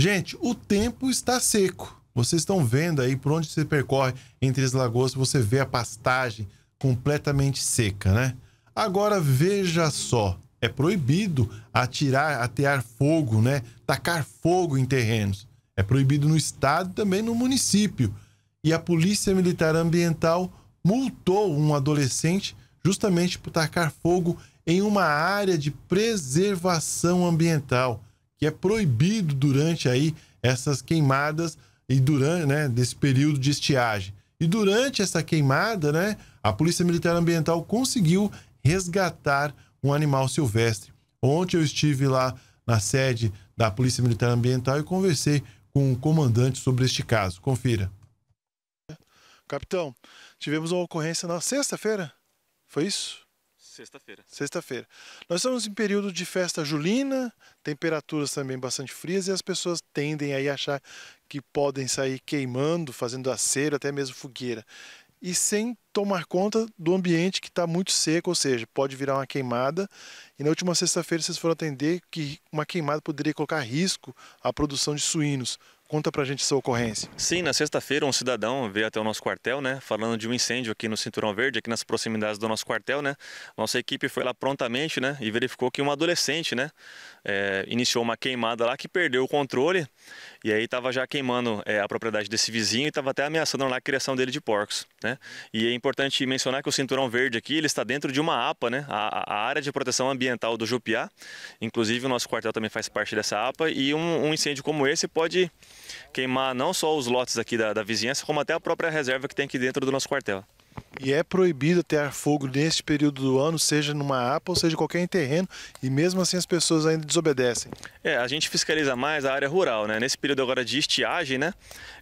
Gente, o tempo está seco. Vocês estão vendo aí por onde você percorre entre as lagoas, você vê a pastagem completamente seca, né? Agora veja só, é proibido atirar, atear fogo, né? Tacar fogo em terrenos. É proibido no estado e também no município. E a Polícia Militar Ambiental multou um adolescente justamente por tacar fogo em uma área de preservação ambiental que é proibido durante aí essas queimadas e durante, né, desse período de estiagem. E durante essa queimada, né, a Polícia Militar Ambiental conseguiu resgatar um animal silvestre. Ontem eu estive lá na sede da Polícia Militar Ambiental e conversei com o um comandante sobre este caso. Confira. Capitão, tivemos uma ocorrência na sexta-feira? Foi isso? Sexta-feira. Sexta-feira. Nós estamos em período de festa julina, temperaturas também bastante frias e as pessoas tendem aí a achar que podem sair queimando, fazendo a até mesmo fogueira. E sem tomar conta do ambiente que está muito seco, ou seja, pode virar uma queimada. E na última sexta-feira vocês foram atender que uma queimada poderia colocar risco à produção de suínos. Conta pra gente sua ocorrência. Sim, na sexta-feira um cidadão veio até o nosso quartel, né, falando de um incêndio aqui no Cinturão Verde, aqui nas proximidades do nosso quartel, né. Nossa equipe foi lá prontamente, né, e verificou que um adolescente, né, é, iniciou uma queimada lá que perdeu o controle e aí estava já queimando é, a propriedade desse vizinho e estava até ameaçando lá a criação dele de porcos, né. E é importante mencionar que o Cinturão Verde aqui, ele está dentro de uma APA, né, a, a área de proteção ambiental do Jupiá. Inclusive o nosso quartel também faz parte dessa APA e um, um incêndio como esse pode queimar não só os lotes aqui da, da vizinhança, como até a própria reserva que tem aqui dentro do nosso quartel. E é proibido ter fogo neste período do ano, seja numa APA ou seja qualquer terreno, e mesmo assim as pessoas ainda desobedecem. É, a gente fiscaliza mais a área rural, né? Nesse período agora de estiagem, né?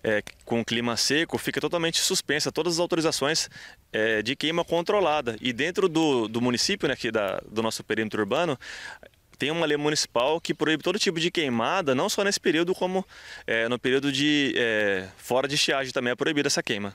É, com o clima seco, fica totalmente suspensa todas as autorizações é, de queima controlada. E dentro do, do município, né, aqui da, do nosso perímetro urbano, tem uma lei municipal que proíbe todo tipo de queimada, não só nesse período, como é, no período de é, fora de estiagem também é proibida essa queima.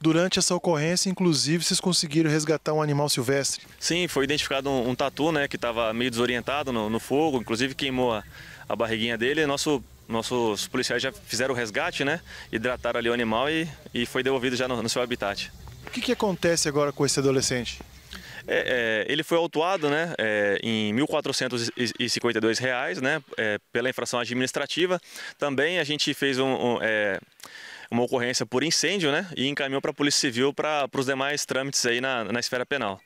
Durante essa ocorrência, inclusive, vocês conseguiram resgatar um animal silvestre? Sim, foi identificado um, um tatu, né, que estava meio desorientado no, no, fogo, inclusive queimou a, a barriguinha dele. Nosso, nossos policiais já fizeram o resgate, né, hidrataram ali o animal e, e foi devolvido já no, no seu habitat. O que, que acontece agora com esse adolescente? É, é, ele foi autuado né, é, em R$ 1.452 reais, né, é, pela infração administrativa. Também a gente fez um, um é, uma ocorrência por incêndio né, e encaminhou para a Polícia Civil para os demais trâmites aí na, na esfera penal.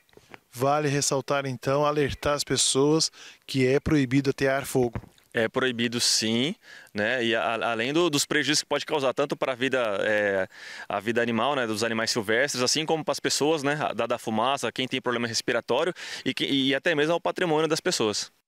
Vale ressaltar então, alertar as pessoas que é proibido atear fogo é proibido sim, né? E a, além do, dos prejuízos que pode causar tanto para a vida, é, a vida animal, né, dos animais silvestres, assim como para as pessoas, né, dada a fumaça, quem tem problema respiratório e, que, e até mesmo ao patrimônio das pessoas.